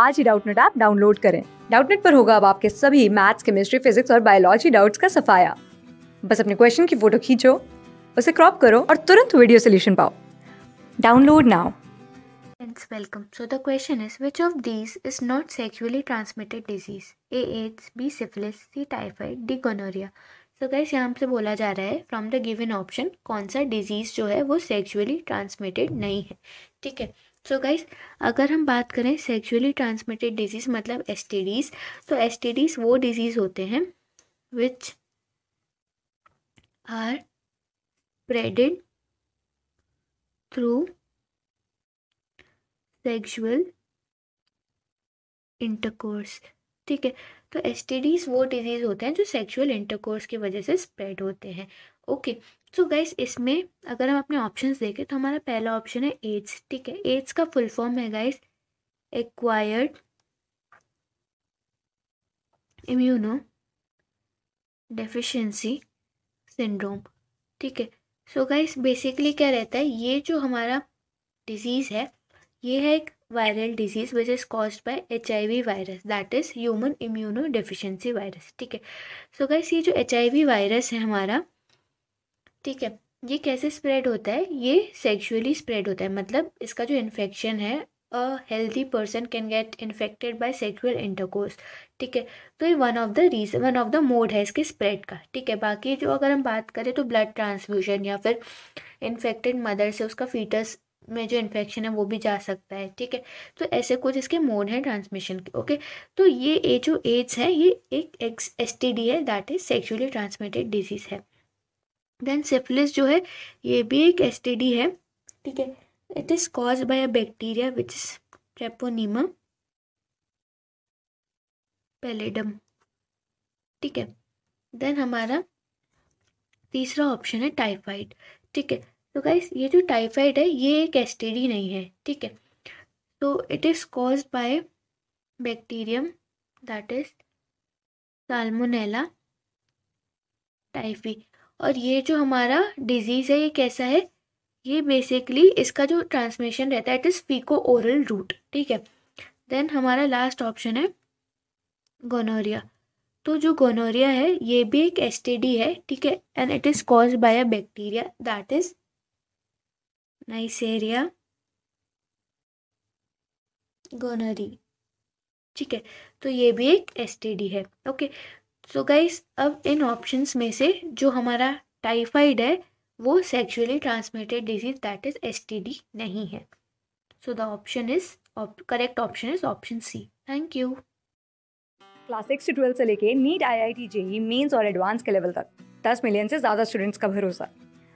आज ही Doubtnut app download करें डाउटनेट पर होगा अब आपके सभी मैथ्स केमिस्ट्री फिजिक्स और बायोलॉजी डाउट्स का सफाया बस अपने क्वेश्चन की फोटो खींचो उसे क्रॉप करो और तुरंत वीडियो सोल्यूशन पाओ download now Friends, welcome. So the question is, which of these is not sexually transmitted disease? A AIDS, B syphilis, C typhoid, D gonorrhea. So guys यहाँ हमसे बोला जा रहा है फ्रॉम द गिवन ऑप्शन कौन सा disease जो है वो सेक्सुअली ट्रांसमिटेड नहीं है ठीक है सो so गाइज अगर हम बात करें सेक्सुअली ट्रांसमिटेड डिजीज़ मतलब एस तो एस वो डिजीज़ होते हैं which are spread through sexual intercourse ठीक है तो एस वो डिजीज़ होते हैं जो सेक्सुअल इंटरकोर्स की वजह से स्प्रेड होते हैं ओके सो गाइस इसमें अगर हम अपने ऑप्शंस देखें तो हमारा पहला ऑप्शन है एड्स ठीक है एड्स का फुल फॉर्म है guys acquired immuno deficiency syndrome ठीक है सो गाइस बेसिकली क्या रहता है ये जो हमारा डिजीज़ है ये है एक viral disease which is cause by H I V virus that is human immuno deficiency virus ठीक है सो गैस ये जो एच आई वी वायरस है हमारा ठीक है ये कैसे स्प्रेड होता है ये सेक्सुअली स्प्रेड होता है मतलब इसका जो इन्फेक्शन है a healthy person can get infected by sexual intercourse ठीक है तो ये one of the reason one of the mode है इसके स्प्रेड का ठीक है बाकी जो अगर हम बात करें तो ब्लड ट्रांसफ्यूजन या फिर इन्फेक्टेड मदर से उसका फीटस में जो इन्फेक्शन है वो भी जा सकता है ठीक है तो ऐसे कुछ इसके मोड हैं ट्रांसमिशन के ओके तो ये ए जो एड्स है ये एक एक्स एस टी डी है that is sexually transmitted disease है देन सेफलिस जो है ये भी एक एस टी डी है ठीक है it is cause by a bacteria which is treponema pallidum ठीक है देन हमारा तीसरा ऑप्शन है टाइफाइड ठीक है तो गाइस ये जो टाइफाइड है ये एक एस नहीं है ठीक है तो it is cause by bacterium that is salmonella typhi और ये जो हमारा डिजीज़ है ये कैसा है ये बेसिकली इसका जो ट्रांसमिशन रहता है it is faeco oral route ठीक है देन हमारा लास्ट ऑप्शन है गोनोरिया तो जो गोनोरिया है ये भी एक एस है ठीक है and it is cause by a bacteria that is neisseria gonorrhoeae ठीक है तो ये भी एक डी है ओके सो गाइस अब इन ऑप्शंस में से जो हमारा टाइफाइड है वो sexually transmitted disease that is D नहीं है so the option is correct option is option C thank you class six से ट्वेल्थ से लेके NEET I I T JEE mains और एडवांस के लेवल तक दस मिलियन से ज़्यादा स्टूडेंट्स का भरोसा